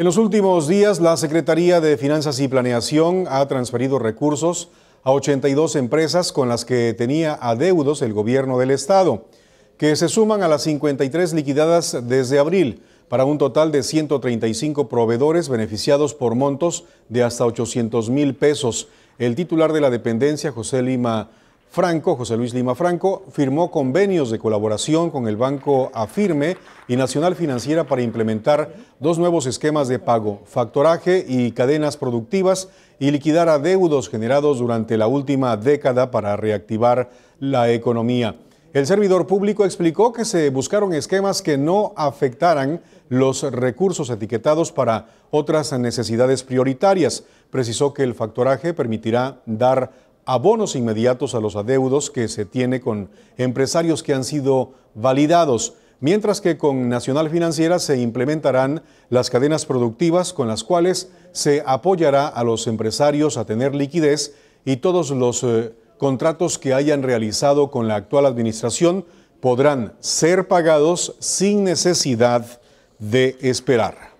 En los últimos días, la Secretaría de Finanzas y Planeación ha transferido recursos a 82 empresas con las que tenía adeudos el gobierno del Estado, que se suman a las 53 liquidadas desde abril, para un total de 135 proveedores beneficiados por montos de hasta 800 mil pesos. El titular de la dependencia, José Lima Franco, José Luis Lima Franco, firmó convenios de colaboración con el Banco Afirme y Nacional Financiera para implementar dos nuevos esquemas de pago, factoraje y cadenas productivas, y liquidar adeudos generados durante la última década para reactivar la economía. El servidor público explicó que se buscaron esquemas que no afectaran los recursos etiquetados para otras necesidades prioritarias. Precisó que el factoraje permitirá dar abonos inmediatos a los adeudos que se tiene con empresarios que han sido validados, mientras que con Nacional Financiera se implementarán las cadenas productivas con las cuales se apoyará a los empresarios a tener liquidez y todos los eh, contratos que hayan realizado con la actual administración podrán ser pagados sin necesidad de esperar.